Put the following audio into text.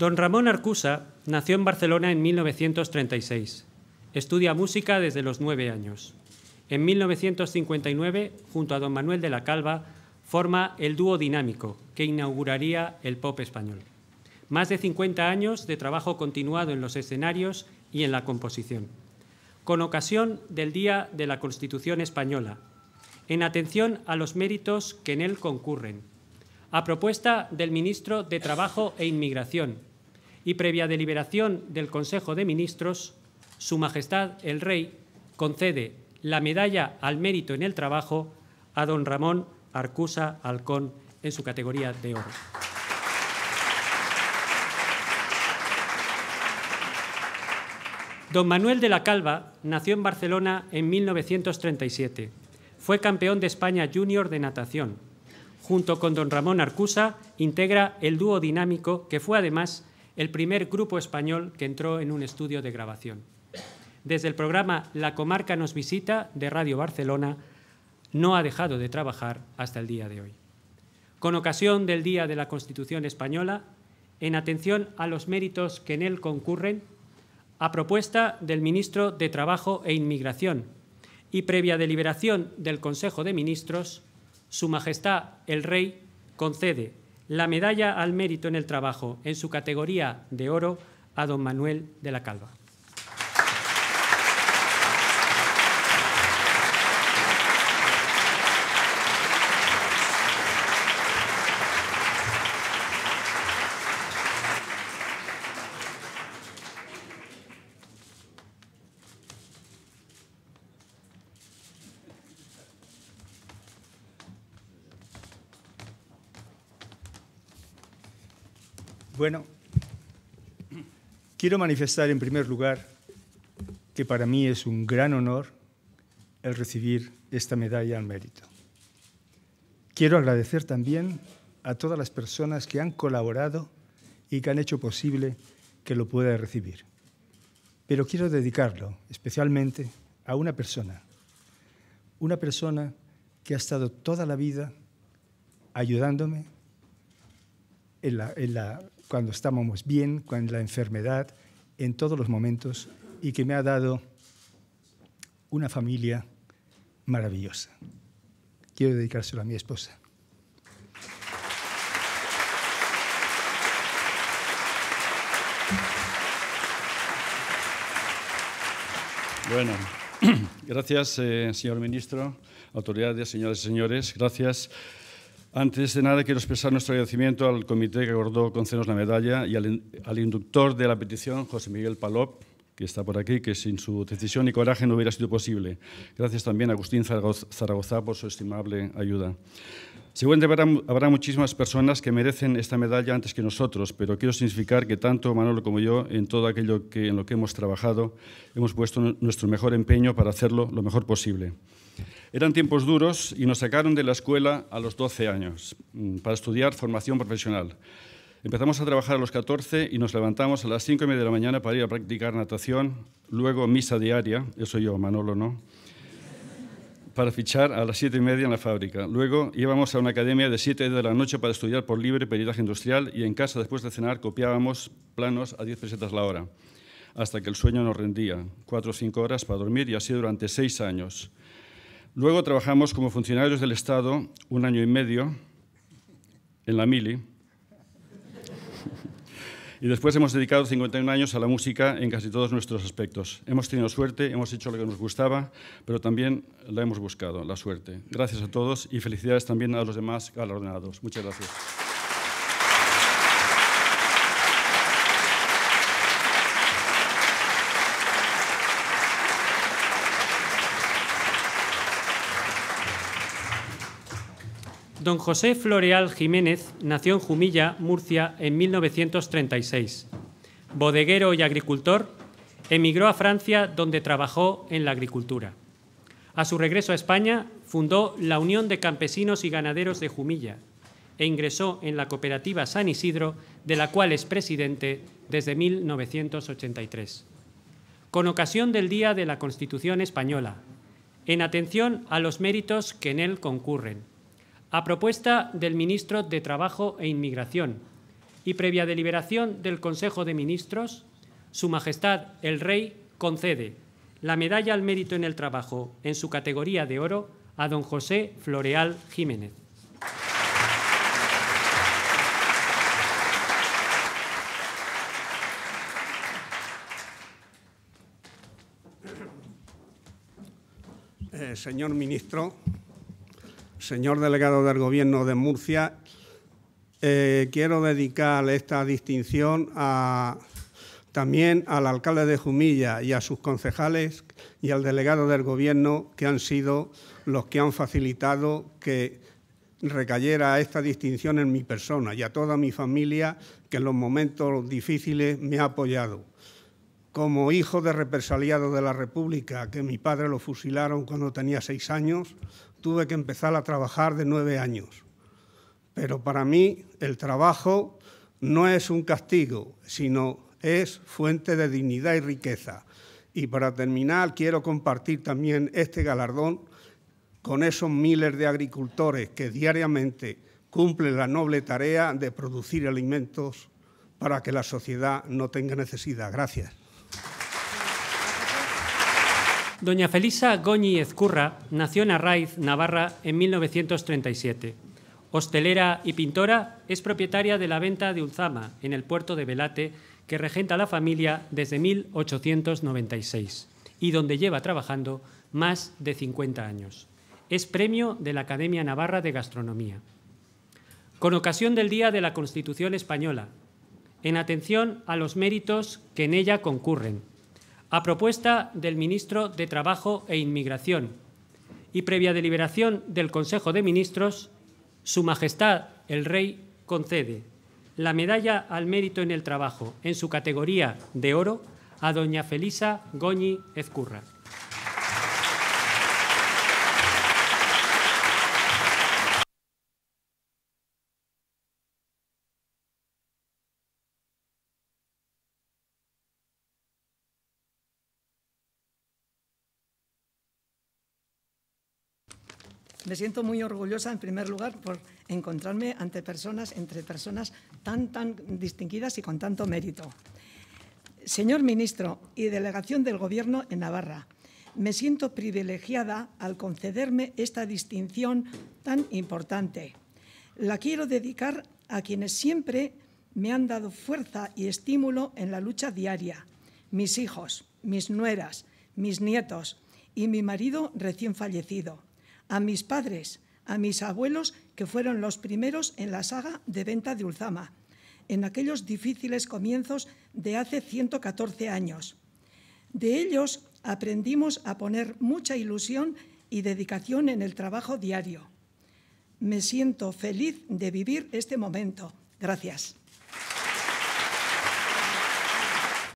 Don Ramón Arcusa nació en Barcelona en 1936. Estudia música desde los nueve años. En 1959, junto a don Manuel de la Calva, forma el dúo dinámico que inauguraría el pop español. Más de 50 años de trabajo continuado en los escenarios y en la composición. Con ocasión del Día de la Constitución Española, en atención a los méritos que en él concurren, a propuesta del ministro de Trabajo e Inmigración, y previa deliberación del Consejo de Ministros, Su Majestad el Rey concede la medalla al mérito en el trabajo a don Ramón Arcusa Alcón en su categoría de oro. Don Manuel de la Calva nació en Barcelona en 1937. Fue campeón de España junior de natación. Junto con don Ramón Arcusa integra el dúo dinámico que fue además el primer grupo español que entró en un estudio de grabación. Desde el programa La Comarca nos visita de Radio Barcelona, no ha dejado de trabajar hasta el día de hoy. Con ocasión del Día de la Constitución Española, en atención a los méritos que en él concurren, a propuesta del ministro de Trabajo e Inmigración y previa deliberación del Consejo de Ministros, Su Majestad el Rey concede la medalla al mérito en el trabajo en su categoría de oro a don Manuel de la Calva. Bueno, quiero manifestar en primer lugar que para mí es un gran honor el recibir esta medalla al mérito. Quiero agradecer también a todas las personas que han colaborado y que han hecho posible que lo pueda recibir. Pero quiero dedicarlo especialmente a una persona, una persona que ha estado toda la vida ayudándome en la, cuando estábamos bien, con la enfermedad, en todos los momentos, y que me ha dado una familia maravillosa. Quiero dedicárselo a mi esposa. Bueno, gracias, eh, señor ministro, autoridades, señores y señores. Gracias. Antes de nada, quiero expresar nuestro agradecimiento al comité que acordó concedernos la medalla y al, inductor de la petición, José Miguel Palop, que está por aquí, que sin su decisión y coraje no hubiera sido posible. Gracias también a Agustín Zaragoza por su estimable ayuda. Seguramente habrá, habrá, muchísimas personas que merecen esta medalla antes que nosotros, pero quiero significar que tanto Manolo como yo, en todo aquello en lo que hemos trabajado, hemos puesto nuestro mejor empeño para hacerlo lo mejor posible. Eran tiempos duros y nos sacaron de la escuela a los 12 años mm, para estudiar formación profesional. Empezamos a trabajar a los 14 y nos levantamos a las 5 y media de la mañana para ir a practicar natación, luego misa diaria, eso yo, Manolo no, para fichar a las 7 y media en la fábrica. Luego íbamos a una academia de 7 de la noche para estudiar por libre peritaje industrial y en casa después de cenar copiábamos planos a 10 pesetas la hora, hasta que el sueño nos rendía, 4 o 5 horas para dormir y así durante 6 años. Luego trabajamos como funcionarios del Estado un año y medio en la Mili. Y después hemos dedicado 51 años a la música en casi todos nuestros aspectos. Hemos tenido suerte, hemos hecho lo que nos gustaba, pero también la hemos buscado, la suerte. Gracias a todos y felicidades también a los demás galardonados. Muchas gracias. Don José Floreal Jiménez nació en Jumilla, Murcia, en 1936. Bodeguero y agricultor, emigró a Francia donde trabajó en la agricultura. A su regreso a España, fundó la Unión de Campesinos y Ganaderos de Jumilla e ingresó en la cooperativa San Isidro, de la cual es presidente desde 1983. Con ocasión del Día de la Constitución Española, en atención a los méritos que en él concurren, a propuesta del ministro de Trabajo e Inmigración y previa deliberación del Consejo de Ministros, Su Majestad el Rey concede la medalla al mérito en el trabajo en su categoría de oro a don José Floreal Jiménez. Eh, señor ministro, señor delegado del Gobierno de Murcia, eh, quiero dedicar esta distinción también al alcalde de Jumilla y a sus concejales y al delegado del Gobierno, que han sido los que han facilitado que recayera esta distinción en mi persona y a toda mi familia que en los momentos difíciles me ha apoyado. Como hijo de represaliado de la República, que mi padre lo fusilaron cuando tenía seis años, tuve que empezar a trabajar de nueve años. Pero para mí el trabajo no es un castigo, sino es fuente de dignidad y riqueza. Y para terminar, quiero compartir también este galardón con esos miles de agricultores que diariamente cumplen la noble tarea de producir alimentos para que la sociedad no tenga necesidad. Gracias. Doña Felisa Goñi Ezcurra nació en Arraiz, Navarra, en 1937. Hostelera y pintora, es propietaria de la venta de Ulzama, en el puerto de Velate, que regenta la familia desde 1896 y donde lleva trabajando más de 50 años. Es premio de la Academia Navarra de Gastronomía. Con ocasión del Día de la Constitución Española, en atención a los méritos que en ella concurren, a propuesta del ministro de Trabajo e Inmigración y previa deliberación del Consejo de Ministros, Su Majestad el Rey concede la medalla al mérito en el trabajo en su categoría de oro a doña Felisa Goñi Ezcurra. Me siento muy orgullosa, en primer lugar, por encontrarme ante personas, entre personas tan, tan distinguidas y con tanto mérito. Señor ministro y delegación del Gobierno en Navarra, me siento privilegiada al concederme esta distinción tan importante. La quiero dedicar a quienes siempre me han dado fuerza y estímulo en la lucha diaria, mis hijos, mis nueras, mis nietos y mi marido recién fallecido a mis padres, a mis abuelos, que fueron los primeros en la saga de venta de Ulzama, en aquellos difíciles comienzos de hace 114 años. De ellos aprendimos a poner mucha ilusión y dedicación en el trabajo diario. Me siento feliz de vivir este momento. Gracias.